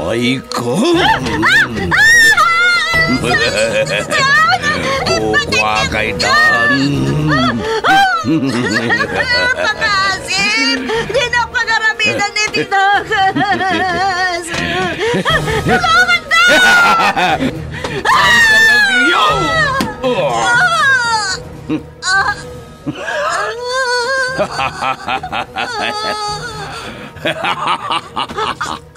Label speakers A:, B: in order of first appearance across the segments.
A: my God! Kukuha kay Dan!
B: Pangasin! Ginapakaramitan ni Tito! Tulungan ka! Yo!
A: Ha ha ha ha ha ha!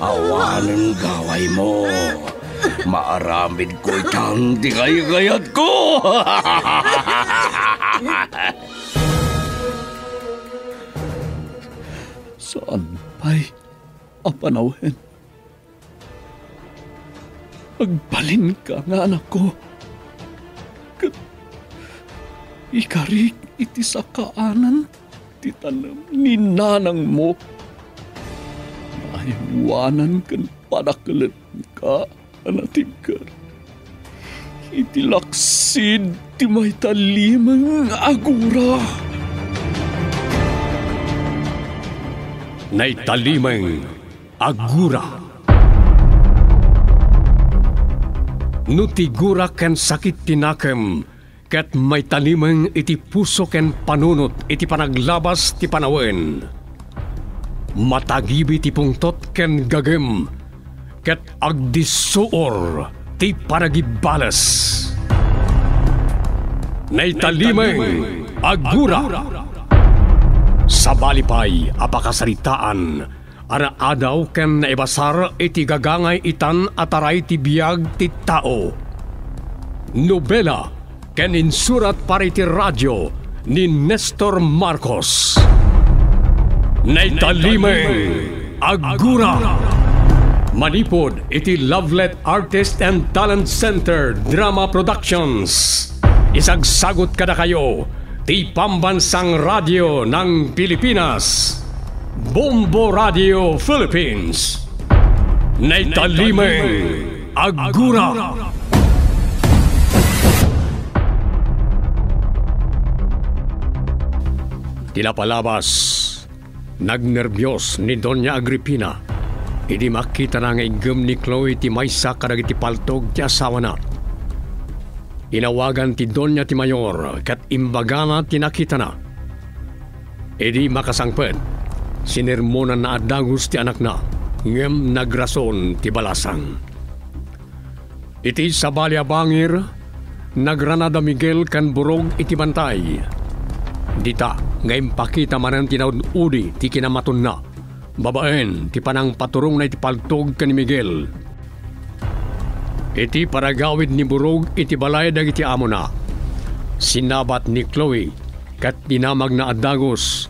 A: Awanan gaway mo. Maaramid ko'y tangdi kayo kayat ko.
C: Saan pa'y apanawin? Agbalin ka nga anak ko. Ikarik iti sa kaanan titanam ni nanang mo iwanan kan panakalat ka, anating kar. Iti ti may talimang
B: agura.
D: Nay talimang agura. No tigura ken sakit tinakem kat may talimang iti puso ken panunot iti panaglabas ti panawen matagibi ti pungtot ken gagem ket agdisuor ti paragibales. Naitalimeng agura. Sa balipay apakasaritaan ara adaw ken naibasar iti gagangay itan ataray ti biag ti tao. Nobela ken insurat para iti radyo ni Nestor Marcos. Naitalime Agura Manipod iti Lovelet Artist and Talent Center Drama Productions Isagsagot kada kayo ti pambansang radyo ng Pilipinas Bombo Radio Philippines Naitalime Agura, Agura. Kinapalabas Nagnerbiyos ni Doña Agripina. Idi makita na nga igum ni Chloe ti maysa kadag iti paltog ti asawa na. Inawagan ti Doña ti Mayor kat imbagana tinakita na. Idi makasangpet, sinirmonan na adagos ti anak na, ngem nagrason ti balasang. Iti sabalya bangir, nagranada Miguel kan burog iti bantay. Dita, ngayon pakita manan tinawad udi ti kinamaton na. Babaen, ti panang paturong na iti paltog ka ni Miguel. Iti paragawid ni Burog iti balay dagiti amo na. Sinabat ni Chloe kat dinamag na adagos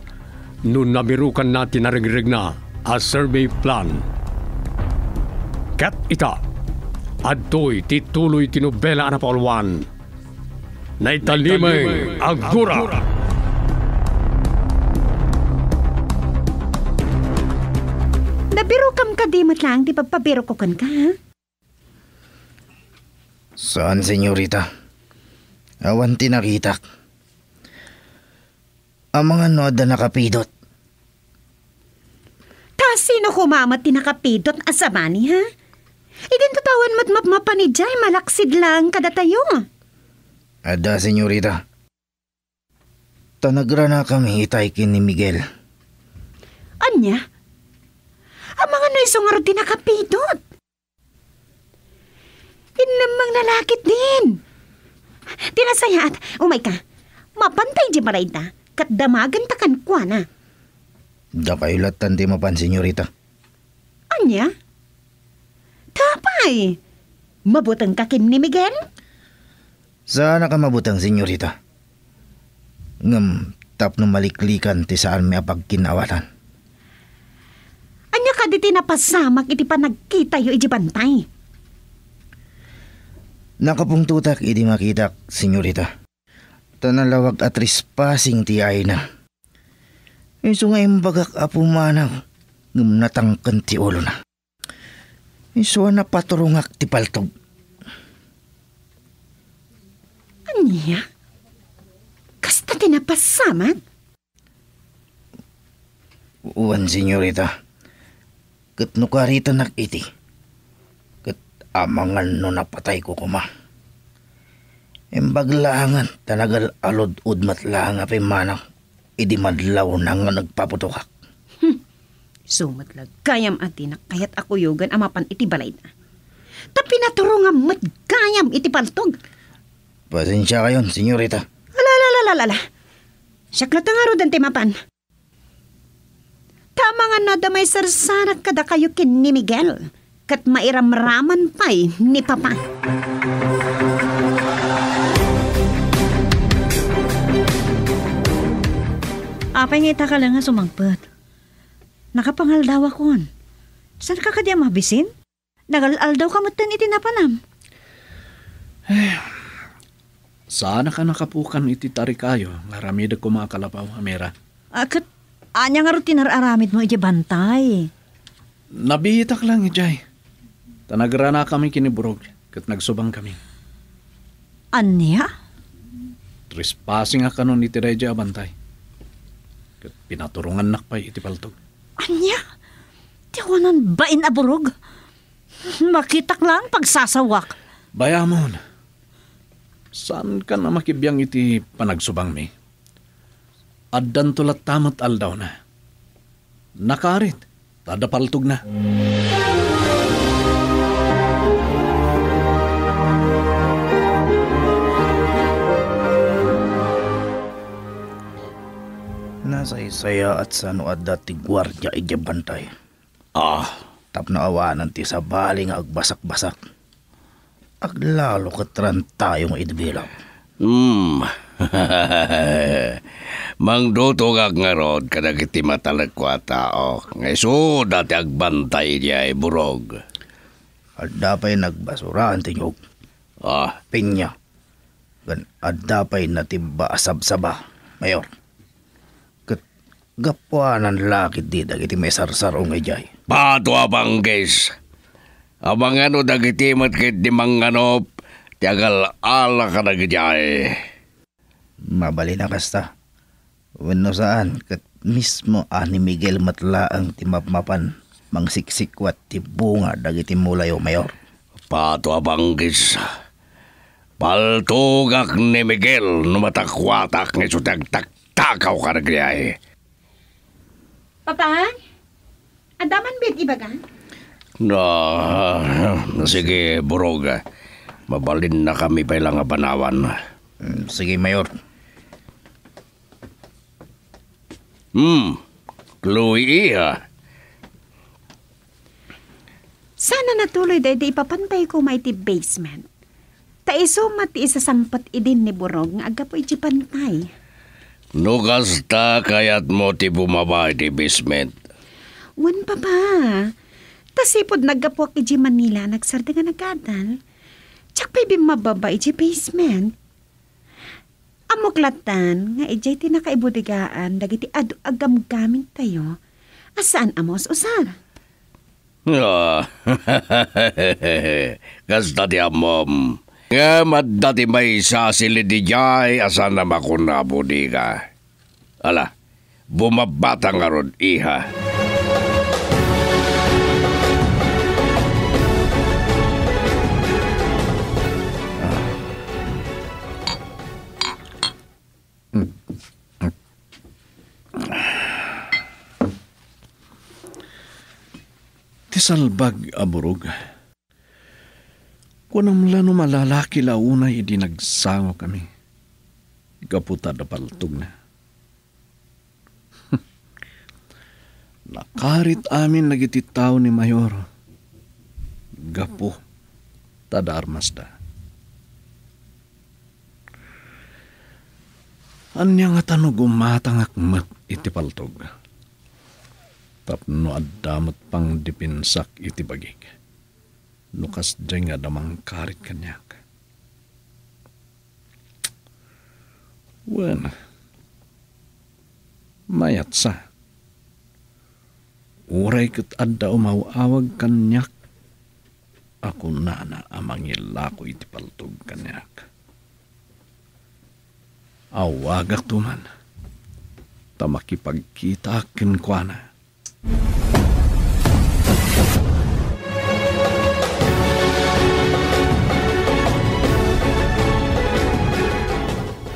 D: nun nabirukan na tinarigrig na a survey plan. Kat ita, adtoy tituloy tinubela na paulwan. Naitalimay agura! agdura.
B: Kadimot lang, di ba ko kan ka, ha?
E: Saan, senyorita? Awan tinakitak. Ang mga noda nakapidot.
B: Ta, sino kumamat tinakapidot asamani, ha? Idintutawan mat mapmapanijay, malaksid lang kada tayo.
E: Ada, senyorita. Tanagra na kami itay kin ni Miguel.
B: Anya? Anya? Ang mga naisong aruti na kapidot. Tinamang nalakit din. Tinasaya at, umay oh ka, mapantay di maray da, kat damagan takan kwa na.
E: Da kayo latan di mapansin nyo rita.
B: Anya? Tapay, mabutang kakim ni Miguel?
E: Sana ka mabutang senyorita. Ngam, tap no maliklikan ti saan may apagkinawalan.
B: Kaditi napasamak iti panagkita nagkita yu iji bantay.
E: Nakapungtutak iti makitak, senyorita. Tanalawag at rispasing ti ay na. Iso nga imbagak apumanaw, ngum natangkan ti ulo na. Iso na paturungak ti paltog. Aniya? Kasta
B: tinapasaman?
E: Uwan, senyorita. Uwan, senyorita Kat nukarita iti. Kat amangan no napatay ko kuma. Imbaglaangan tanagal alod ud matlaang api manang. Idi madlaw na nga nagpaputukak.
B: Hmm. Sumat lag kayam atinak kayat ako yogan amapan iti balay na. Tapi naturo nga mat kayam iti pantog.
E: Pasensya kayon, senyorita.
B: Alalalalala. Sakla nga ro dante mapan. Tama nga na damay sarsanak kada kayo kin ni Miguel, kat mairamraman pa'y ni Papa.
F: Apay nga ka lang nga sumangpat. Nakapangal daw akon. Saan ka kadya mabisin? Nagalal daw kamutan iti napanam.
C: Eh, Saan ka nakapukan iti tarikayo? Laramida ko mga kalapaw, Amira.
F: Akat ah, Anya ah, nga rutin araramid mo iti bantay.
C: Nabihitak lang ijay. Tanagra na kami kiniburog kat nagsubang kami. Anya? Trespassing nga kanon ni Tireja abantay. Kat pinaturungan nak nakpay iti paltog.
F: Anya? Tiwanan ba inaburog? Makitak lang pagsasawak.
C: Bayamon. Saan ka na makibiyang iti panagsubang mi? addan tulat tamat aldaw na. Nakarit, tadapaltog na.
E: Nasa isaya at sano at dati gwardya igyabantay. Ah, tap na awanan ti sa baling agbasak-basak. Aglalo katran tayong idbilaw.
A: Hmm, Mang duto kag nga rod kadagiti matalag ko tao. Ngeso dati agbantay niya ay eh, burog.
E: Adda pa'y nagbasura nagbasuraan tinyog. Ah. Pinya. Gan adda pa'y natibba asab-saba, mayor. Kat gapuanan lakit di dagiti may sarsarong ijay.
A: Bato abang guys. Abang ano dagiti matkit di manganop. Tiagal ala ka na gijay
E: mabali na kasta. Wano saan, kat mismo ani ah, Miguel Matla ang timapmapan, mangsiksikwat ti bunga dagiti mulayo mayor.
A: Pato abanggis, paltugak ni Miguel numatakwatak ni sutagtaktakaw karagriyay.
B: Papaan? Adaman bet ibaga?
A: No, sige, Buroga. Mabalin na kami pa ilang abanawan. Mm, sige, Mayor. Hmm, Chloe ah.
B: Sana natuloy dahi di ipapantay ko may ti basement. Taiso mati isa sampat idin ni Burog nga aga po iti pantay.
A: Nugas ta kayat mo ti bumaba iti basement.
B: Wan pa ba? Tasipod nagapok iti Manila nagsarda nga nagkadal. Tsak pa ibig mababa iti basement. Amuklatan, nga ijay tinakaibudigaan, dagiti adu agam gaming tayo, asaan amos usar?
A: Ah, Kasta di amom. Nga madati may isa sili di jay, asan na makunabudi ka. Ala, bumabata nga iha. Iha.
C: Nakasalbag aburog. Kunang mula no malalaki launa iti nagsango kami. Gaputa na paltog na. Nakarit amin nagititaw ni Mayor. Gapo, tadarmas da. Anya nga tanog umatangak mat iti paltog tapno addamat pang dipinsak iti bagig. Nukas dyan nga damang karit kanyak. Wen, mayat sa. Uray kat adda umawawag kanyak. Ako na na amangila ko iti paltog kanyak. Awagak tuman. Tamakipagkita akin kwa na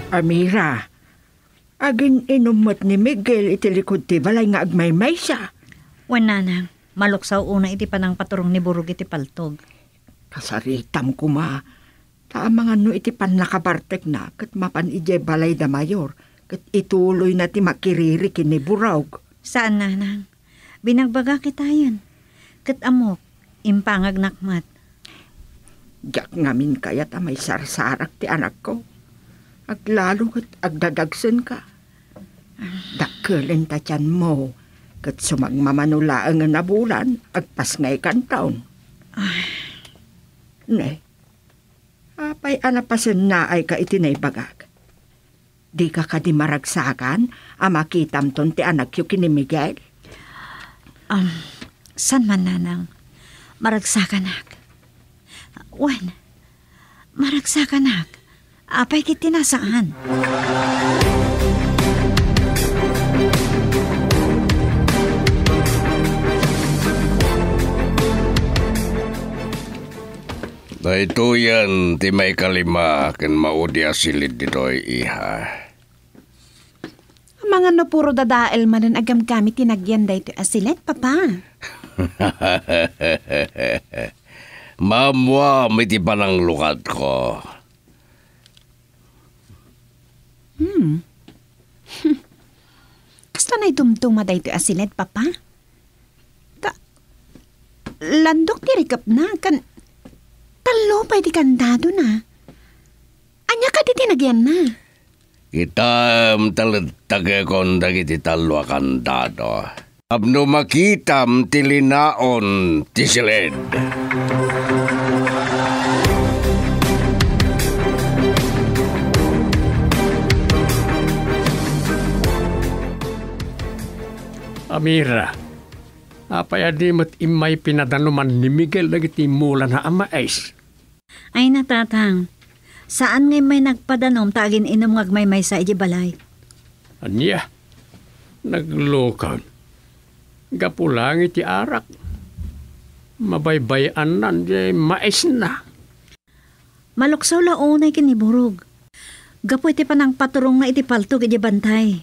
G: Amira, aging inumot ni Miguel itilikod ti balay nga agmay maysa. Wanana, maluksaw una iti panang paturong ni Burug iti paltog. Kasaritam ko ma, tama no iti panlakabartek na kat mapan ije balay da mayor kat ituloy na ti makiriri ni Burog. Saan nanang? Binagbaga kita yan. Kat amok, impangag nakmat. Diyak ngamin kayat amay sarsarak ti anak ko. Aglalo kat agdadagsan ka. Dakkelin ta tiyan mo. Kat sumagmamanulaang na bulan, agpasngay kan taon. Ay. Ah. Ne, apay anapasin na ay ka itinay bagag. Di ka kadimaragsakan, makitam ton ti anak yu kini Miguel. Um,
F: san man nanang, maragsakanak. Wan, maragsakanak, apay kitinasaan.
A: Daito yan, ti may kalima, ken maudya silid dito'y iha
B: mga no puro dadael manan agam kami tinagyan dayto asilet, ah, papa.
A: Mamwa, miti pa ng lukat
B: ko. Hmm. Kasta na itumtuma dayto asilet, ah, papa? Ta landok ti rikap na, kan... Talo pa iti kandado na. Anya ka di tinagyan na.
A: Itam taletagekondagi titalwa kandado. Abno makitam tilinaon tisilid.
D: Amira, apay adi mat imay pinadanuman ni Miguel lagi timulan na ama Ace.
F: Ay natatang, Saan ngay may nagpadanom tagin inom ngag may may sa balay?
D: Anya, naglukan. Gapulang iti arak. Mabaybayan nan, mais
F: na. Maluksaw launay kiniburog. Gapu iti panang paturong na iti paltog iti bantay.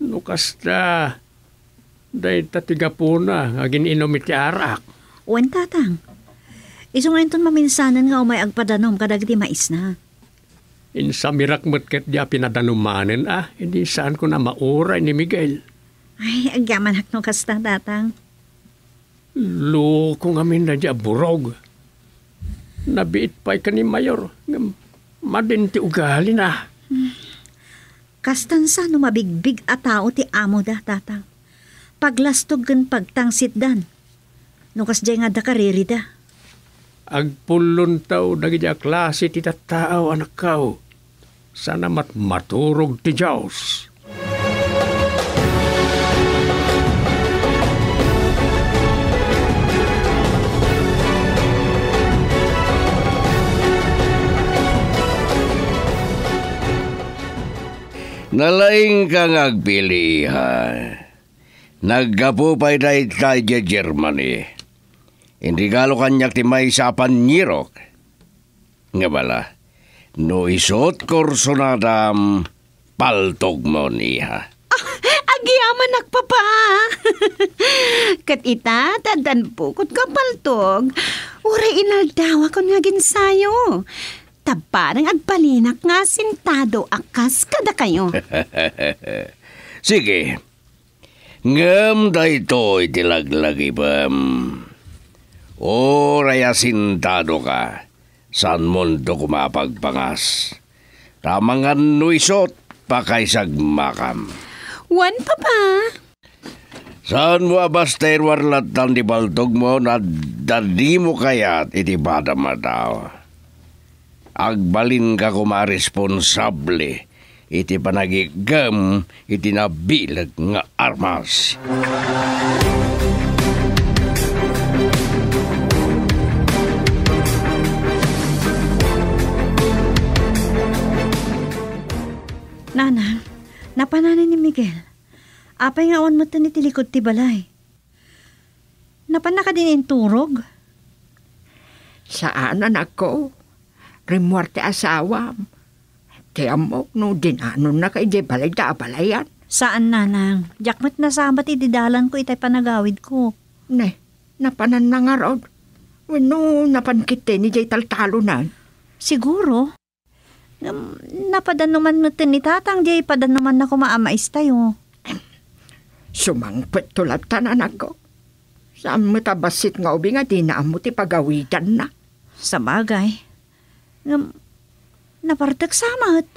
D: Nukas da, day tatiga po iti arak.
F: Uwan tatang, Iso ngayon ton maminsanan nga umay agpadanom kadagiti mais na.
D: Insa mirakmat ket di pinadanumanen ah, hindi saan ko na maura ni Miguel.
F: Ay, agyaman hakno kasta datang.
D: Loko nga min na di burog. Nabiit pa'y ka ni Mayor. Madinti ugali na.
F: Hmm. Kastan sa numabigbig a tao ti amo da, tatang. Paglastog gan pagtangsit dan. Nukas no, nga da kariri da
D: agpulon tao dagidya klase ti tattao anak kao. Sana mat maturog ti Diyos.
A: Nalaing kang agpilihan. Nagkapupay na tayo Germany. Indigalo kanyak ti may sa panyirok. Nga bala, no isot korsonadam paltog
B: mo niya. Ah, agiyaman nagpapa. Kat ita, tadan po, kut ka paltog. Uri inaldawa kon nga ginsayo. Tabarang agpalinak nga sintado akas kada kayo.
A: Sige. Ngam da ito itilaglagi bam. Oray asintado ka. San mundo kumapagpangas. Tamangan nuisot pakaisag makam.
B: Juan, Papa.
A: Saan mo abaster warlat tan di baltog mo na dadi mo kaya't itibada mataw. Agbalin ka kumaresponsable. responsable iti panagigam iti nabilag nga armas.
F: Napananan ni Miguel. Apay nga awan mo ni tilikod ti balay. Napan na turog. din inturog?
G: Saan anak ko? Rimuarte asawam. Tiamok no, dinanon na kay di balay da balayan. Saan nanang? Jakmat na samat ididalan ko itay panagawid ko. Ne, napanan na nga rod. Wano, napankit ni jay taltalo na. Siguro. Um, napadanuman mo ni tatang, di padanuman na kumaamais tayo. Sumangpet tulad tanan ako. Saan mo tabasit nga ubi nga di na mo ti pagawidan na. Sa bagay. Um, napartak samat.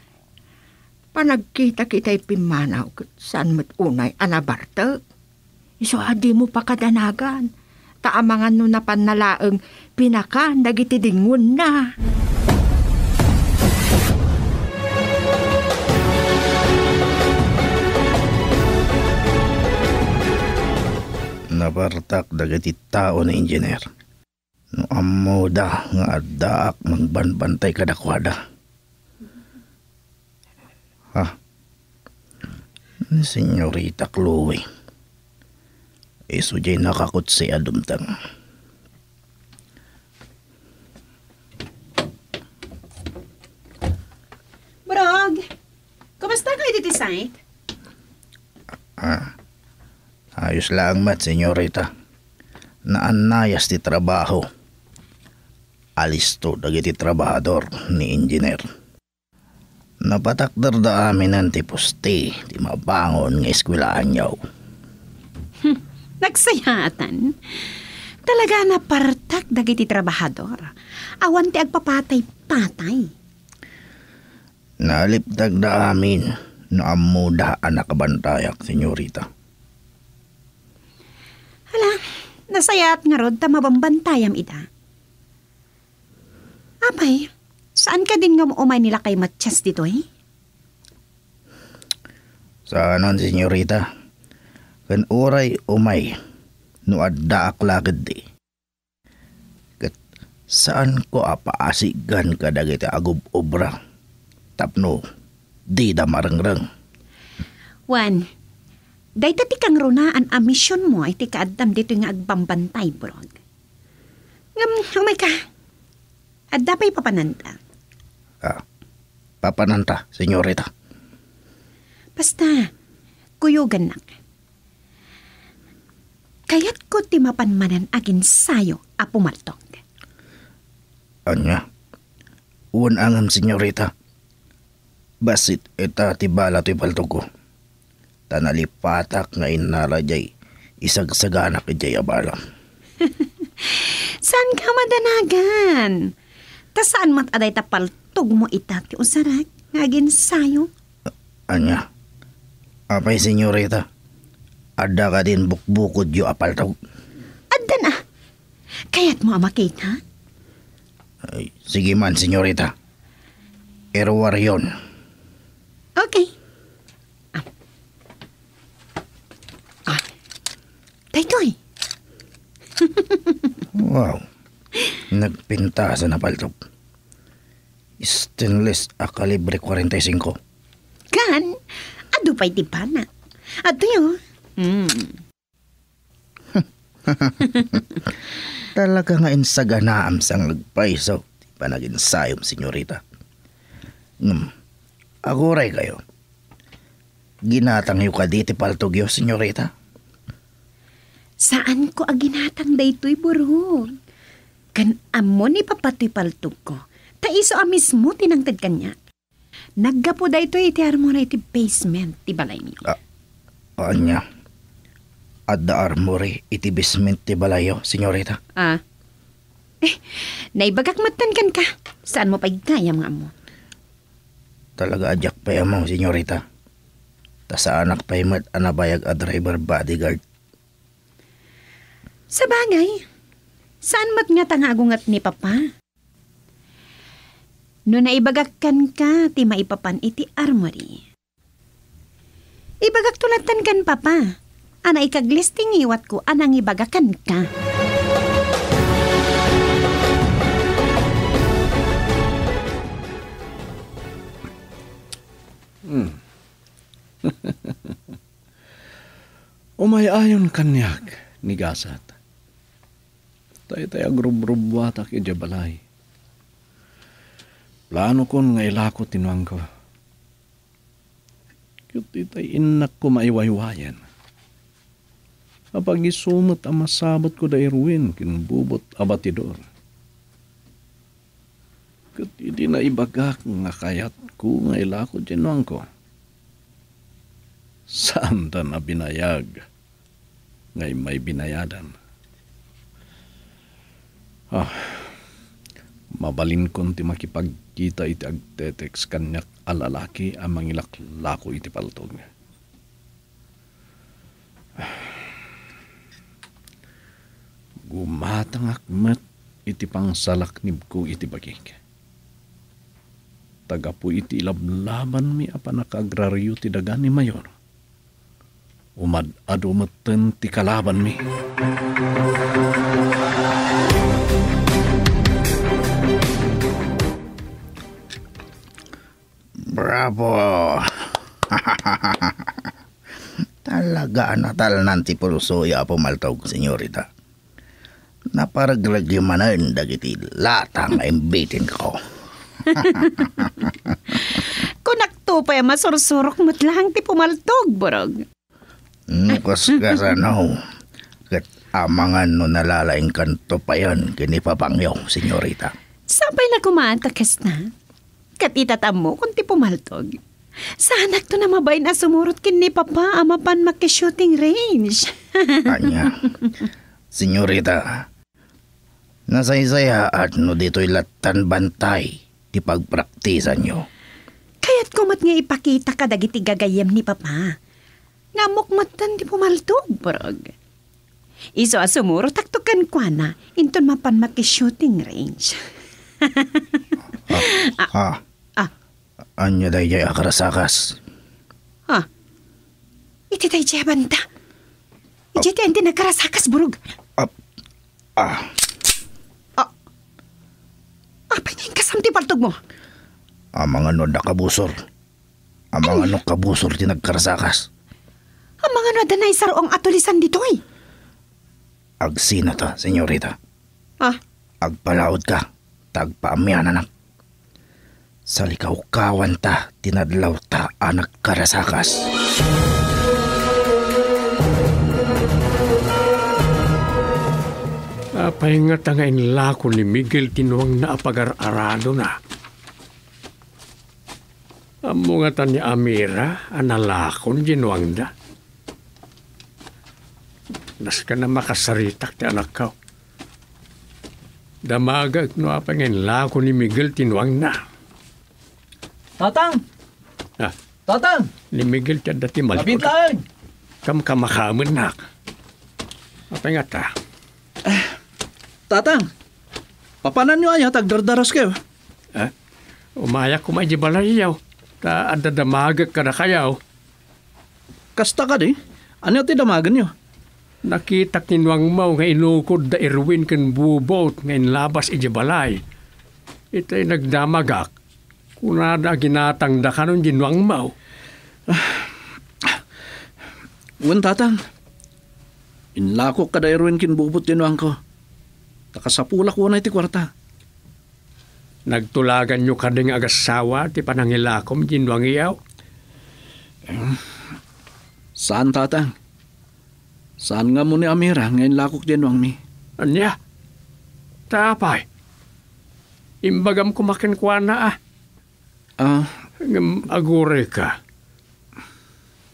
G: Panagkita kita'y pimanaw saan mo't unay anabartag. So, adi mo pa kadanagan. Taamangan no na panalaang pinaka nagitidingun na.
E: nabartak dagiti tao na engineer. No ammo da nga addaak magbanbantay kadakwada. Ha? Senyorita Chloe. Iso jay nakakot si adumtang.
B: Brog, kumusta kayo dito sa
E: Ah, Ayos lang mat, senyorita. Naanayas ti trabaho. Alisto dagiti trabahador ni engineer. Napatakder da amin ang tipusti, ti mabangon nga eskwilaan yaw.
B: Hmm, nagsayatan. Talaga na partak dagiti trabahador. Awan ti agpapatay-patay.
E: Nalipdag da amin na amuda anak bantayak, senyorita.
B: Ala, nasayat nga rod ta mabambantayam ida. Apay, saan ka din nga umay nila kay Matias dito eh?
E: Sa anon, senyorita. Kan uray umay, no adda aklakid di. Kat saan ko apaasigan ka dagiti agub obra? Tapno, di da marangrang.
B: Juan, Dayta ti kang runaan a mission mo ay ti kaadam dito nga agbambantay burog. Ngam, oh my ka. Adda pa'y
E: papananta. Ah, papananta, senyorita.
B: Basta, kuyugan nak. Kayat ko ti mapanmanan agin sayo Apo pumaltong.
E: Anya, uwan angam senyorita. Basit ita bala ti paltog ko tanalipatak nga inala jay isagsagana ka jay abala.
B: saan ka madanagan? Ta saan mat aday tapaltog mo itati o sarag? Ngagin sayo?
E: Uh, anya, apay senyorita, ada ka din bukbukod yo apaltog.
B: Adda na, kaya't mo makita?
E: Ay, sige man senyorita, erwar yon.
B: Okay. dito eh.
E: wow. Nagpinta na napaltok. Stainless a kalibre 45.
B: Kan, ado pa'y tipana. Ato yun. Mm.
E: Talaga nga insaganaam sang nagpaisaw. sayom, senyorita. Hmm. Aguray kayo. Ginatangyo ka diti paltugyo, senyorita. An ko
B: aginatang daytoy burong. Kan amon ni papatoy paltog ko. Ta iso a mismo tinangtad kanya. Naggapo daytoy iti armora iti basement ti balay niyo.
E: Uh, anya. At the armory iti basement ti balayo, senyorita.
B: Ah. Eh, naibagak matan kan ka. Saan mo paigkaya nga amo?
E: Talaga ajak pa mo, senyorita. Ta sa anak pa imat anabayag a driver bodyguard
B: sa bagay, saan mat nga tangagungat ni Papa? No naibagakkan ka, ti maipapan iti armory. Ibagak tulatan kan, Papa. Ana ikaglisting iwat ko, anang ibagakan ka.
A: Hmm.
C: ayon kanyak ni Gasat. Taytay agrubrubuatak ija balay. Plano kon nga ilako tinuang ko. Kiyot itay inak ko maiwaywayan. Kapag isumot ang masabot ko da irwin, kinbubot abatidor. Kat hindi na ibagak nga kayat ko nga ilako tinuang ko. Saan na binayag ngay may binayadan? Ah, mabalin kon ti makipagkita iti agtetex kanyak alalaki ang mangilaklako iti paltog. Ah, gumatang akmat iti pangsalaknib ko iti bagik. Tagapo iti ilablaban mi apanakagraryo ti dagani mayon. Umad-adumatan ti kalaban mi. Umad-adumatan ti kalaban mi.
E: Bravo! Talaga natal ano, nanti pulso ya po maltog, senyorita. Naparaglagyaman dagiti latang imbitin ko.
B: Kunakto pa yung masursurok matlang ti
E: pumaltog, borog. Nukas mm, ka sa no. Kat amangan no nalalaing kanto pa yan kinipapangyong, senyorita.
B: Sabay na kumanta kasna. Kat itatamo kung ti pumaltog. Sanak to na mabay na sumurot kini papa amapan makishooting range. Anya,
E: senyorita, nasaysaya at no dito'y latan bantay di pagpraktisan nyo.
B: Kaya't kumat nga ipakita ka dagiti gagayam ni papa. Ngamukmatan di pumaltog, brog. Iso asumuro, taktukan kwa na. Inton mapan maki-shooting range. ha, ah, ah. ha. Ah. ah.
E: Anya dayjay akarasakas.
B: Ha. Iti dayjay banta. Iti ante nakarasakas burug. Ah. Ah.
E: Ah. Apa ah, yung kasamti paltog mo? Amang ano nakabusor. Amang ano kabusor nagkarasakas.
B: Amang ano danay sarong atulisan dito eh
E: sino to, senyorita. Ah? Agpalaod ka, tagpaamyan anak. Sa likaw-kawan ta, tinadlaw ta, anak karasakas.
D: Napahinga ta nga inlako ni Miguel tinuwang na apagar-arado na. Amo nga ni Amira, analakon ginuwang da nas ka na makasaritak ti anak ka. Damaga at no apangin lako ni Miguel tinuang na. Tatang! Ha? Tatang! Ni Miguel ti dati malikod. Labit lang! Kam kamakaman na. Apangat ha. Eh,
C: tatang! Papanan nyo ayaw tagdardaras kayo?
D: Ha? Umaya ko may jibalayaw. Ta adadamaga ka na kayaw. Kasta ka di? Ano ti damagan nyo? nakita kinuang mau nga inukod da Irwin ken bubot nga inlabas iti balay. Ito ay nagdamagak. Kunada ginatang da kanon ginuang mau. Wen tatang, inlako ka da Irwin ken bubot ginuang ko. Takasapulak ko na iti kwarta. Nagtulagan nyo kading agasawa ti panangilakom ginuang iyaw. Saan tatang? Saan nga mo ni Amira ngayon lakok din wang mi? Anya? Tapay. Imbagam kumakin kwa na ah. Ah? Uh, agure ka.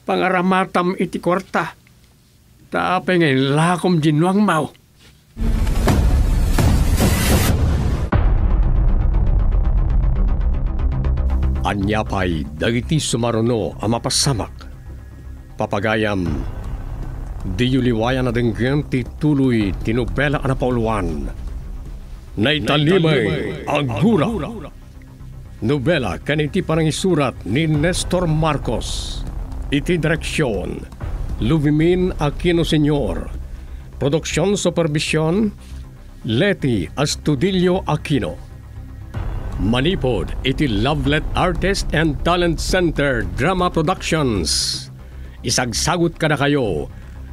D: Pangaramatam iti kwarta. Taapay ngayon lakom dinwang mau. Anya pa'y dagiti sumaruno ang mapasamak. Papagayam Di yuliwayan na denggem ti tuloy tinubela na pauluan. Naitalimay ang gura. Nobela kaniti parang parangisurat ni Nestor Marcos. Iti direksyon, Luvimin Aquino Senior. Produksyon Supervision, Leti Astudillo Aquino. Manipod, iti Lovelet Artist and Talent Center Drama Productions. Isagsagot ka na kayo